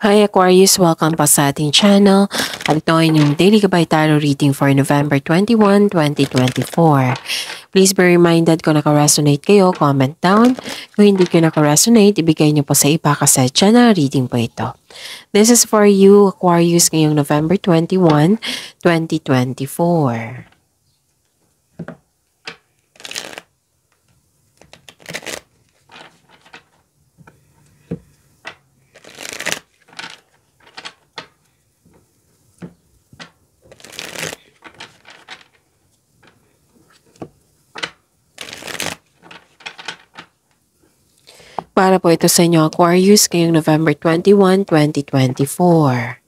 Hi Aquarius, welcome pa sa ating channel. At ito ay yung Daily Gabay Tarot Reading for November 21, 2024. Please be reminded kung naka-resonate kayo, comment down. Kung hindi kayo naka-resonate, ibigay niyo po sa iba kasi channel reading po ito. This is for you Aquarius ngayong November 21, 2024. Para po ito sa inyo Aquarius ngayong November 21, 2024.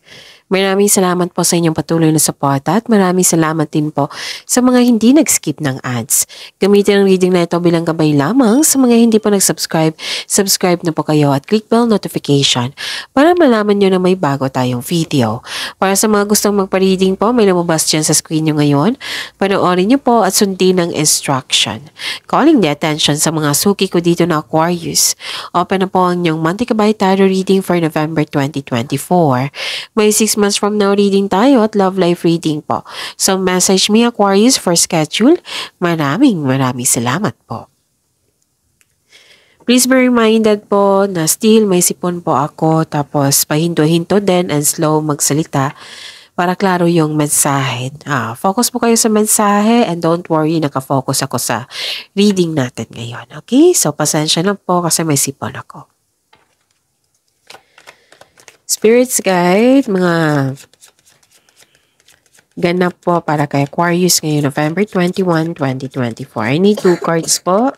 Maraming salamat po sa inyong patuloy na suporta at maraming salamat din po sa mga hindi nag-skip ng ads. Gamitin ang reading na ito bilang gabay lamang sa mga hindi pa nag-subscribe. Subscribe na po kayo at click bell notification para malaman nyo na may bago tayong video. Para sa mga gustong magpa-reading po, may lumabas dyan sa screen nyo ngayon. Panoorin nyo po at sundin ang instruction. Calling the attention sa mga suki ko dito na Aquarius. Open na po ang inyong Mantikabay Tarot reading for November 2024. May 6 months from now reading tayo at love life reading po. So message me Aquarius for schedule. Maraming maraming salamat po. Please be reminded po na still may sipon po ako tapos pahinto-hinto din and slow magsalita para klaro yung mensahe. Ah, focus po kayo sa mensahe and don't worry, nakafocus ako sa reading natin ngayon. Okay? So, pasensya na po kasi may sipon ako. Spirits Guide, mga ganap po para kay Aquarius ngayong November 21, 2024. I need two cards po.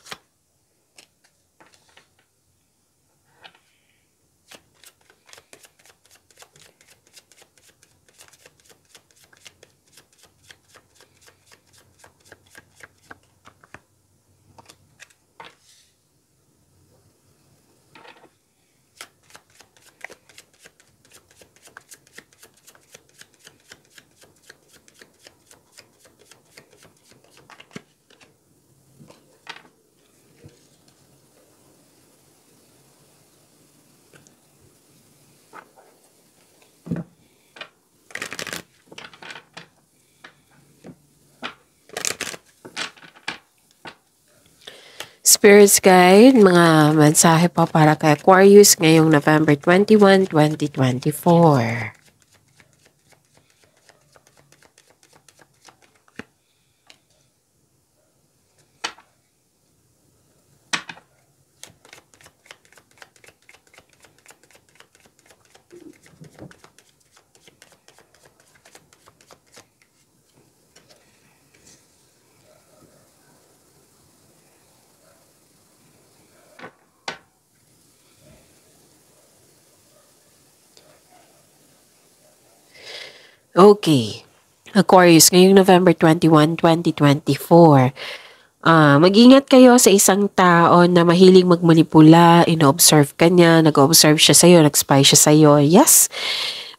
Spirits Guide, mga mensahe po para kay Aquarius ngayong November 21, 2024. Okay. Aquarius, ngayong November 21, 2024. Uh, mag-ingat kayo sa isang tao na mahiling magmanipula, ino-observe ka nag-observe siya sa'yo, nag-spy siya sa'yo. Yes,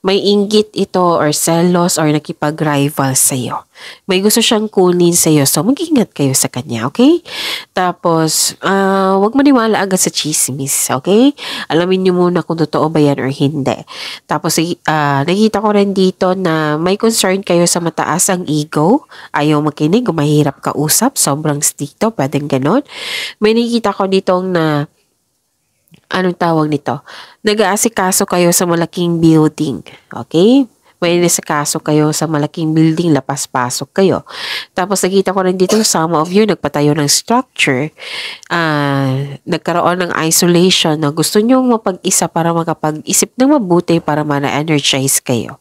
may inggit ito or selos or nakipag-rival sa'yo. May gusto siyang kunin sa'yo. So, mag-ingat kayo sa kanya, okay? Tapos, uh, ah, wag maniwala agad sa chismis, okay? Alamin niyo muna kung totoo ba yan or hindi. Tapos, uh, nakita ko rin dito na may concern kayo sa mataas ang ego. Ayaw makinig, mahirap ka usap, sobrang stick to, pwedeng ganon. May nakita ko dito na anong tawag nito? Nag-aasikaso kayo sa malaking building. Okay? May kaso kayo sa malaking building, lapas-pasok kayo. Tapos nakita ko rin dito, some of you nagpatayo ng structure, uh, nagkaroon ng isolation na gusto nyo mapag-isa para makapag-isip ng mabuti para mana-energize kayo.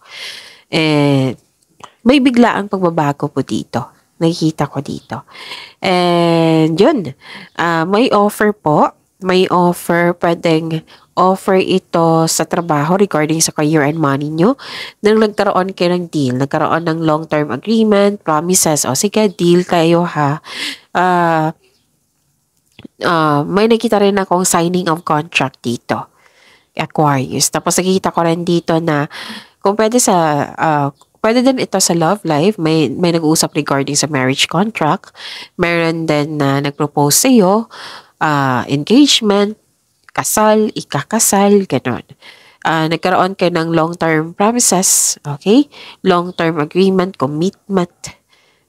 Eh, may biglaang pagbabago po dito. Nakikita ko dito. And yun, uh, may offer po may offer, pwedeng offer ito sa trabaho regarding sa career and money nyo. Nang nagkaroon kayo ng deal, nagkaroon ng long-term agreement, promises, o sige, deal kayo ha. Uh, uh, may nakita rin akong signing of contract dito. Aquarius. Tapos nakikita ko rin dito na kung pwede sa uh, pwede din ito sa love life. May, may nag-uusap regarding sa marriage contract. Meron din na uh, nag-propose sa iyo uh, engagement, kasal, ikakasal, ganon. Uh, nagkaroon kayo ng long-term promises, okay? Long-term agreement, commitment,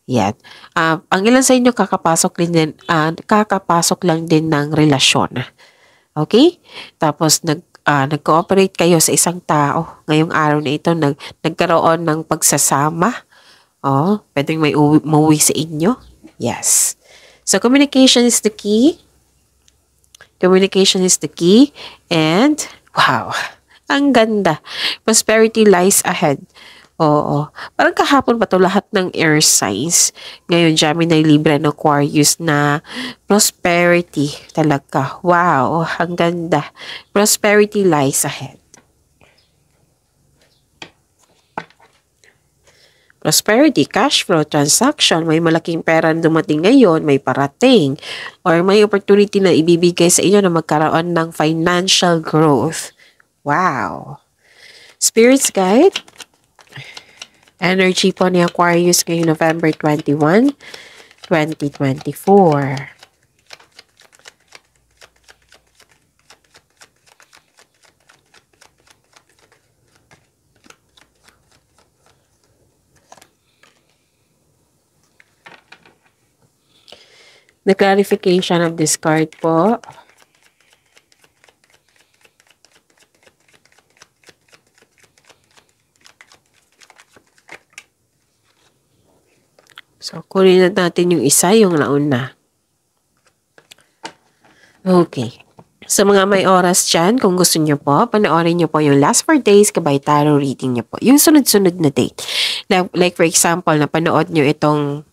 yan. Uh, ang ilan sa inyo kakapasok, din, uh, kakapasok lang din ng relasyon. Okay? Tapos nag uh, nag-cooperate kayo sa isang tao. Ngayong araw na ito, nag, nagkaroon ng pagsasama. Oh, pwedeng may uwi, mauwi sa inyo. Yes. So, communication is the key. Communication is the key and wow, ang ganda. Prosperity lies ahead. Oo. Parang kahapon pa to lahat ng air signs. Ngayon, Gemini, Libra, and Aquarius na prosperity talaga. Wow, ang ganda. Prosperity lies ahead. prosperity, cash flow, transaction, may malaking pera na dumating ngayon, may parating, or may opportunity na ibibigay sa inyo na magkaroon ng financial growth. Wow! Spirits Guide, energy po ni Aquarius ngayong November 21, 2024. the clarification of this card po. So, kunin natin yung isa, yung nauna. Okay. Sa so, mga may oras dyan, kung gusto nyo po, panoorin nyo po yung last 4 days kabay tarot reading nyo po. Yung sunod-sunod na date. Like, like for example, napanood nyo itong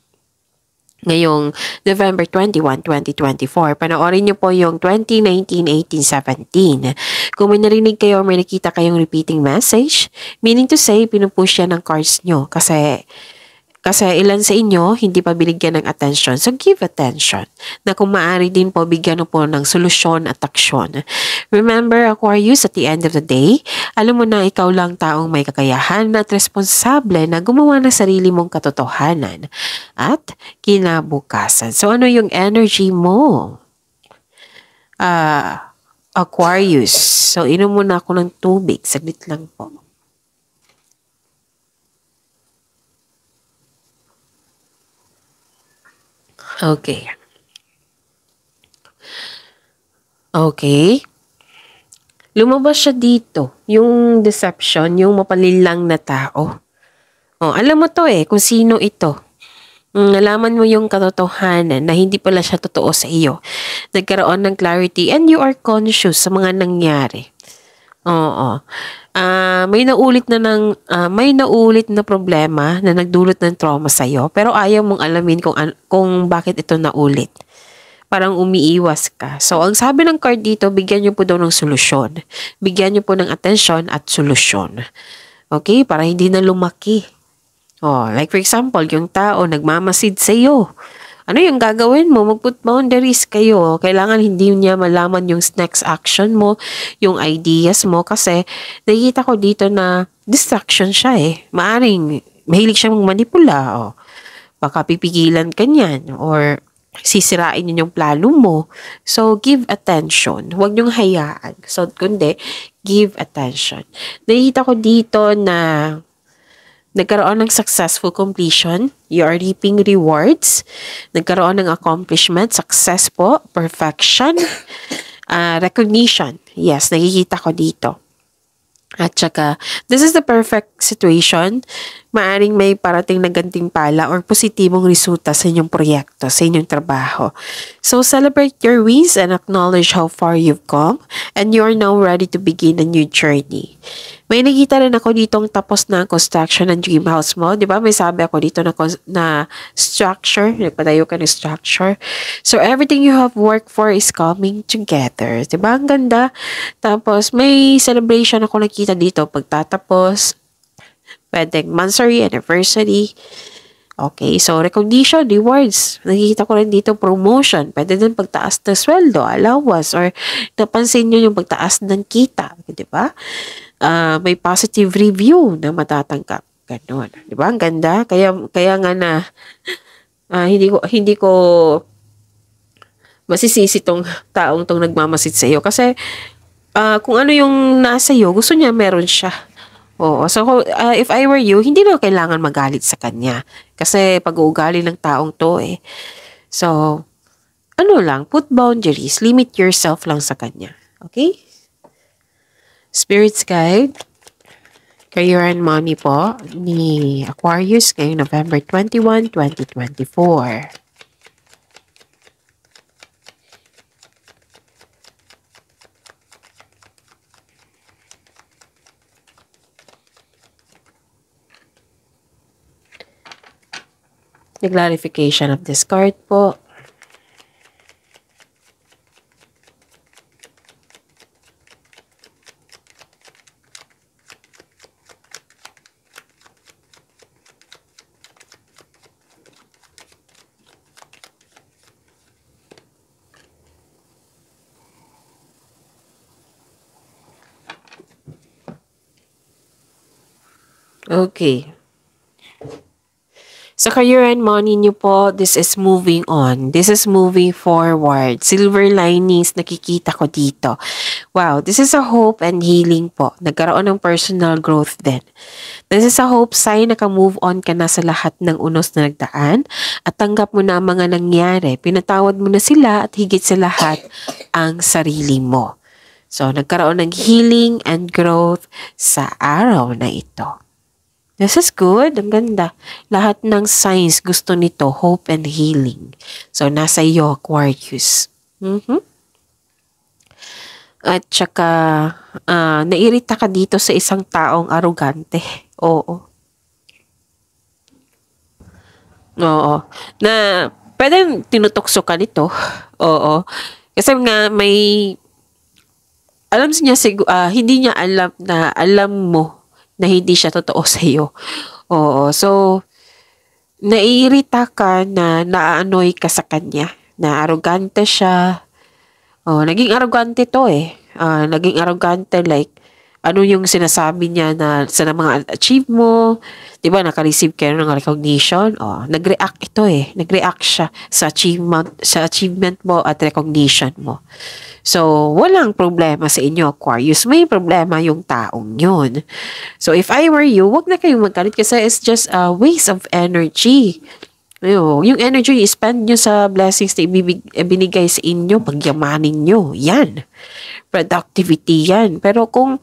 ngayong November 21, 2024. Panoorin niyo po yung 2019, 18, 17. Kung may narinig kayo or may nakita kayong repeating message, meaning to say, pinupush yan ng cards niyo kasi kasi ilan sa inyo, hindi pa binigyan ng attention. So, give attention. Na kung maaari din po, bigyan po ng solusyon at aksyon. Remember, Aquarius, at the end of the day, alam mo na ikaw lang taong may kakayahan at responsable na gumawa ng sarili mong katotohanan at kinabukasan. So, ano yung energy mo? Ah... Uh, Aquarius. So, inom na ako ng tubig. Saglit lang po. Okay. Okay. Lumabas siya dito, yung deception, yung mapalilang na tao. Oh, alam mo to eh, kung sino ito. Mm, nalaman mo yung katotohanan na hindi pala siya totoo sa iyo. Nagkaroon ng clarity and you are conscious sa mga nangyari. Oo. Uh, may naulit na ng uh, ah, may naulit na problema na nagdulot ng trauma sa iyo pero ayaw mong alamin kung kung bakit ito naulit. Parang umiiwas ka. So ang sabi ng card dito, bigyan niyo po daw ng solusyon. Bigyan niyo po ng atensyon at solusyon. Okay? Para hindi na lumaki. Oh, like for example, yung tao nagmamasid sa iyo ano yung gagawin mo? Mag-put boundaries kayo. Kailangan hindi niya malaman yung next action mo, yung ideas mo. Kasi nakikita ko dito na distraction siya eh. Maaring mahilig siyang manipula. O. Oh. Baka pipigilan ka niyan. Or sisirain yun yung plano mo. So, give attention. Huwag niyong hayaan. So, kundi, give attention. Nakikita ko dito na nagkaroon ng successful completion, you are reaping rewards, nagkaroon ng accomplishment, success po, perfection, uh, recognition. Yes, nakikita ko dito. At saka, this is the perfect situation maaring may parating na pala or positibong resulta sa inyong proyekto, sa inyong trabaho. So celebrate your wins and acknowledge how far you've come and you are now ready to begin a new journey. May nakita rin ako ditong tapos na construction ng dream house mo. Di ba? May sabi ako dito na, na structure. Nagpatayo ka ng structure. So, everything you have worked for is coming together. Di ba? Ang ganda. Tapos, may celebration ako nakita dito. Pagtatapos, Pwedeng monthly, anniversary. Okay, so recognition, rewards. Nakikita ko rin dito promotion. Pwede din pagtaas ng sweldo, allowance, or napansin nyo yung pagtaas ng kita. Di ba? Uh, may positive review na matatanggap. Ganon. Di ba? Ang ganda. Kaya, kaya nga na uh, hindi ko, hindi ko masisisi tong taong tong nagmamasit sa iyo kasi uh, kung ano yung nasa iyo gusto niya meron siya Oo. So, uh, if I were you, hindi mo kailangan magalit sa kanya. Kasi pag-uugali ng taong to eh. So, ano lang, put boundaries. Limit yourself lang sa kanya. Okay? Spirits Guide. Kayo and Mommy po ni Aquarius ngayong November 21, 2024. the clarification of this card po. Okay. career and money nyo po, this is moving on. This is moving forward. Silver linings, nakikita ko dito. Wow, this is a hope and healing po. Nagkaroon ng personal growth din. This is a hope sign, naka-move on ka na sa lahat ng unos na nagdaan at tanggap mo na ang mga nangyari. Pinatawad mo na sila at higit sa lahat ang sarili mo. So, nagkaroon ng healing and growth sa araw na ito. This is good. Ang ganda. Lahat ng signs gusto nito, hope and healing. So, nasa iyo, Aquarius. Mm-hmm. At saka, uh, nairita ka dito sa isang taong arugante. Oo. Oo. Na, pwedeng tinutokso ka nito. Oo. Kasi nga, may, alam niya siguro, uh, ah, hindi niya alam na alam mo na hindi siya totoo sa iyo. Oo, so naiirita ka na naaanoy ka sa kanya, na arrogante siya. Oh, naging arrogante to eh. Uh, naging arrogante like ano yung sinasabi niya na sa mga achieve mo, 'di ba? Naka-receive kayo ng recognition. Oh, nag-react ito eh. Nag-react siya sa achievement sa achievement mo at recognition mo. So, walang problema sa inyo, Aquarius. May problema yung taong 'yun. So, if I were you, wag na kayong magkalit kasi it's just a waste of energy. yung energy i-spend nyo sa blessings na binigay sa inyo, pagyamanin nyo, yan. Productivity yan. Pero kung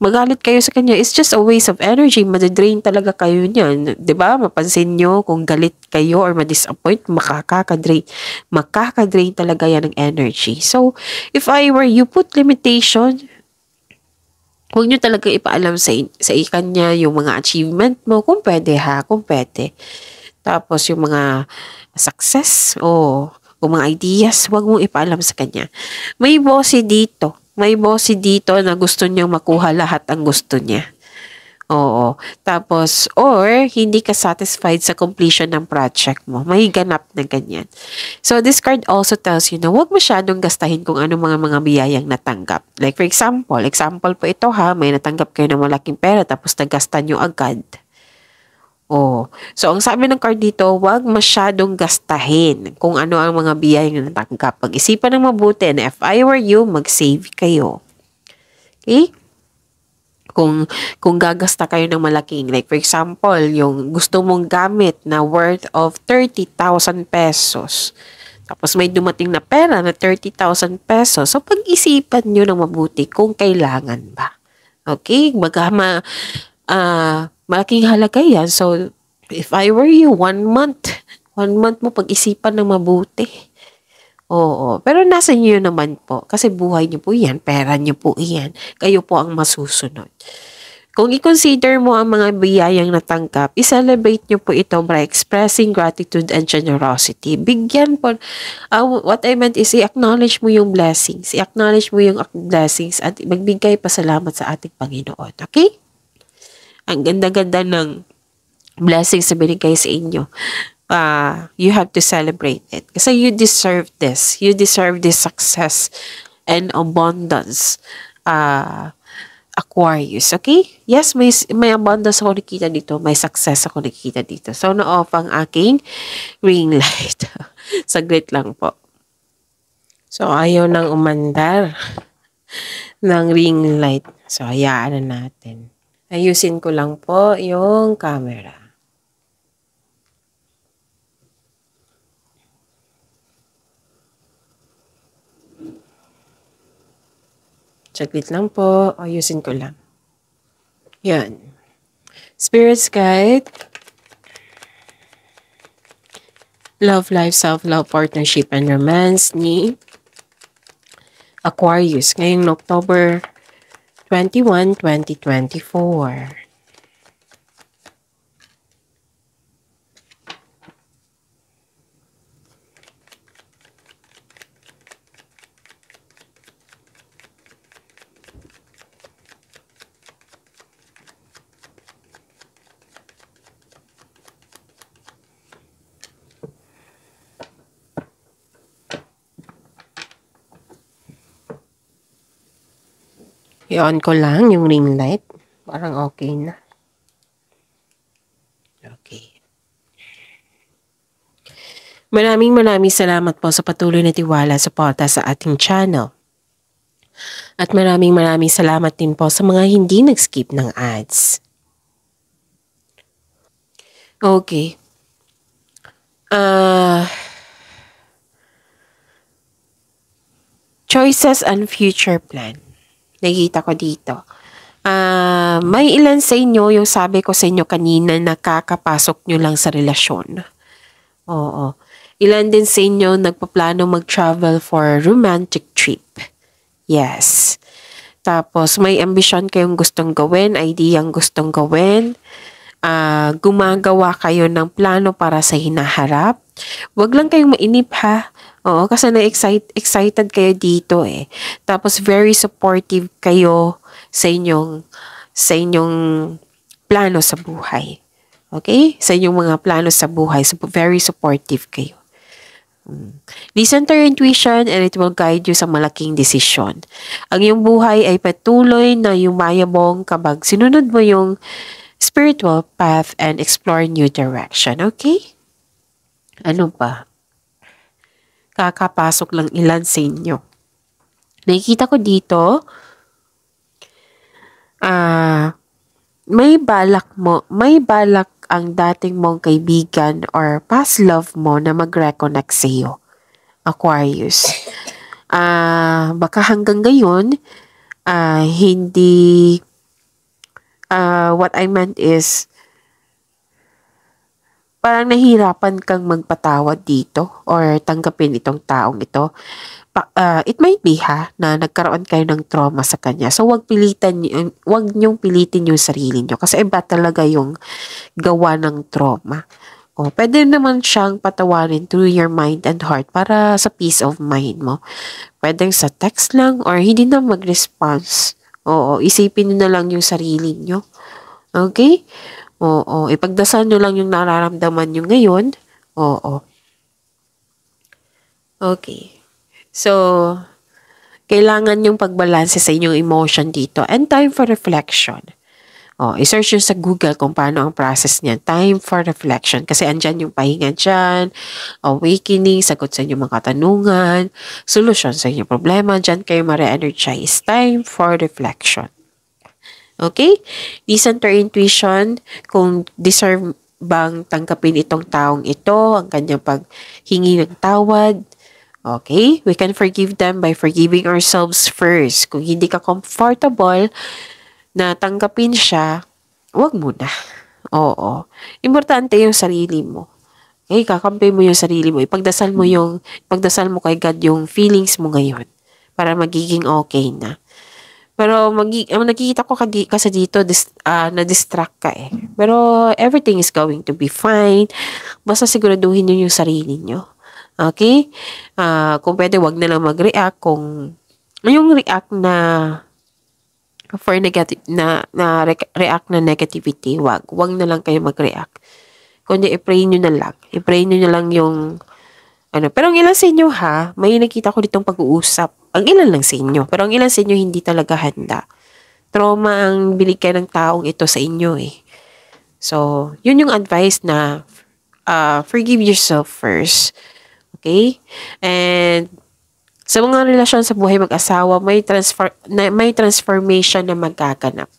magalit kayo sa kanya, it's just a waste of energy. Madadrain talaga kayo niyan. ba diba? Mapansin nyo kung galit kayo or madisappoint, makakakadrain. Makakadrain talaga yan ng energy. So, if I were you, put limitation. Huwag nyo talaga ipaalam sa, sa niya yung mga achievement mo. Kung pwede ha, kung pwede. Tapos yung mga success o oh, mga ideas, huwag mong ipaalam sa kanya. May bossy dito may bossy dito na gusto niyang makuha lahat ang gusto niya. Oo. Tapos, or hindi ka satisfied sa completion ng project mo. May ganap na ganyan. So, this card also tells you na huwag masyadong gastahin kung ano mga mga biyayang natanggap. Like for example, example po ito ha, may natanggap kayo ng malaking pera tapos nagastan nyo agad. Oh. So, ang sabi ng card dito, huwag masyadong gastahin kung ano ang mga biyayang natanggap. Pag-isipan ng mabuti na if I were you, mag-save kayo. Okay? Kung, kung gagasta kayo ng malaking, like for example, yung gusto mong gamit na worth of 30,000 pesos, tapos may dumating na pera na 30,000 pesos, so pag-isipan nyo ng mabuti kung kailangan ba. Okay? Magama, ah, uh, Malaking halaga yan. So, if I were you, one month. One month mo pag-isipan ng mabuti. Oo. Pero nasa niyo naman po. Kasi buhay niyo po yan. Pera niyo po yan. Kayo po ang masusunod. Kung i-consider mo ang mga biyayang natanggap, i-celebrate nyo po ito by expressing gratitude and generosity. Bigyan po, uh, what I meant is i-acknowledge mo yung blessings, i-acknowledge mo yung blessings at magbigay pa salamat sa ating Panginoon. Okay? Ang ganda-ganda ng blessings na binigay sa inyo. Uh, you have to celebrate it. Kasi you deserve this. You deserve this success and abundance. Uh, Aquarius, okay? Yes, may, may abundance ako nakita dito. May success ako nakita dito. So, na-off ang aking ring light. Saglit lang po. So, ayaw nang umandar ng ring light. So, hayaan na natin. Ayusin ko lang po yung camera. Saglit lang po. Ayusin ko lang. Yan. Spirits Guide. Love, Life, Self-Love, Partnership, and Romance ni Aquarius ngayong October 21, 2024. I-on ko lang yung ring light. Parang okay na. Okay. Maraming maraming salamat po sa patuloy na tiwala sa porta sa ating channel. At maraming maraming salamat din po sa mga hindi nag-skip ng ads. Okay. Uh, choices and future plan nakikita ko dito. Uh, may ilan sa inyo, yung sabi ko sa inyo kanina, nakakapasok nyo lang sa relasyon. Oo. Ilan din sa inyo nagpaplano mag-travel for a romantic trip. Yes. Tapos, may ambisyon kayong gustong gawin, idea ang gustong gawin uh, gumagawa kayo ng plano para sa hinaharap. Huwag lang kayong mainip ha. Oo, kasi na-excited excited kayo dito eh. Tapos very supportive kayo sa inyong sa inyong plano sa buhay. Okay? Sa inyong mga plano sa buhay. So, very supportive kayo. Hmm. Listen to your intuition and it will guide you sa malaking desisyon. Ang iyong buhay ay patuloy na yumayabong kabag sinunod mo yung spiritual path and explore new direction. Okay? Ano ba? Kakapasok lang ilan sa inyo. Nakikita ko dito, ah, uh, may balak mo, may balak ang dating mong kaibigan or past love mo na mag-reconnect sa iyo. Aquarius. Ah, uh, baka hanggang ngayon, ah, uh, hindi uh, what I meant is, parang nahirapan kang magpatawad dito or tanggapin itong taong ito. Pa, uh, it might be ha na nagkaroon kayo ng trauma sa kanya. So wag pilitan wag niyong pilitin yung sarili niyo kasi iba talaga yung gawa ng trauma. O, pwede naman siyang patawarin through your mind and heart para sa peace of mind mo. Pwede sa text lang or hindi na mag-response Oo, isipin nyo na lang yung sarili nyo. Okay? Oo, ipagdasal nyo lang yung nararamdaman nyo ngayon. Oo. Okay. So, kailangan yung pagbalanse sa inyong emotion dito and time for reflection. Oh, i-search nyo sa Google kung paano ang process niyan. Time for reflection. Kasi andyan yung pahinga dyan, awakening, sagot sa inyong mga katanungan, solusyon sa inyong problema. Dyan kayo ma-re-energize. Time for reflection. Okay? Listen to intuition kung deserve bang tanggapin itong taong ito, ang kanyang paghingi ng tawad, Okay? We can forgive them by forgiving ourselves first. Kung hindi ka comfortable na tanggapin siya, huwag mo na. Oo. Importante yung sarili mo. Okay, eh, kakampi mo yung sarili mo. Ipagdasal mo yung, ipagdasal mo kay God yung feelings mo ngayon para magiging okay na. Pero magi, um, nakikita ko kasi dito dis, uh, na-distract ka eh. Pero everything is going to be fine. Basta siguraduhin niyo yung sarili niyo. Okay? Uh, kung pwede, wag na lang mag-react. Kung yung react na for negative na, na re- react na negativity, wag. Wag na lang kayo mag-react. Kundi i-pray nyo na lang. I-pray nyo na lang yung ano. Pero ang ilan sa inyo ha, may nakita ko ditong pag-uusap. Ang ilan lang sa inyo. Pero ang ilan sa inyo hindi talaga handa. Trauma ang binigay ng taong ito sa inyo eh. So, yun yung advice na uh, forgive yourself first. Okay? And sa mga relasyon sa buhay mag-asawa, may, transfer, na, may transformation na magkaganap.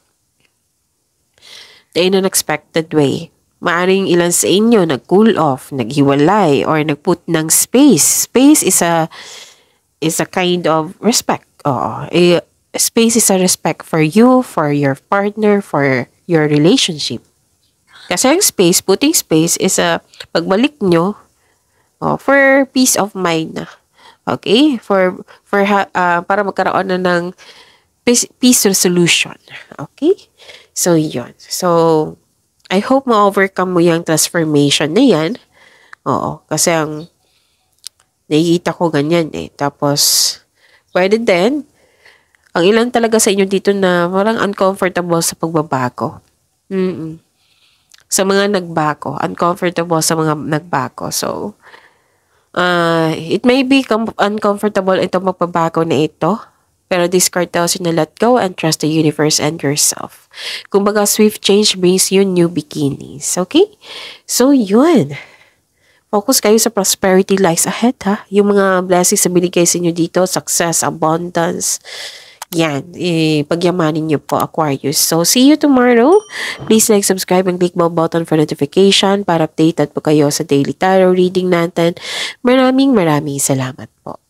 The in an unexpected way. Maaring ilan sa inyo nag-cool off, naghiwalay, or nagput ng space. Space is a, is a kind of respect. Oo. Eh, space is a respect for you, for your partner, for your relationship. Kasi ang space, putting space is a pagbalik nyo oh, for peace of mind na. Okay? For, for uh, para magkaroon na ng peace, resolution. Okay? So, yon So, I hope ma-overcome mo yung transformation na yan. Oo. Kasi ang nakikita ko ganyan eh. Tapos, pwede din, ang ilan talaga sa inyo dito na parang uncomfortable sa pagbabago. mm Sa mga nagbako. Uncomfortable sa mga nagbako. So, Uh, it may be uncomfortable ito magpabago na ito, pero discard also na let go and trust the universe and yourself. Kumbaga, swift change brings you new beginnings. Okay? So, yun. Focus kayo sa prosperity lies ahead, ha? Yung mga blessings na binigay sa inyo dito, success, abundance, yan, eh, pagyamanin niyo po Aquarius. So, see you tomorrow. Please like, subscribe, and click bell button for notification para updated po kayo sa daily tarot reading natin. Maraming maraming salamat po.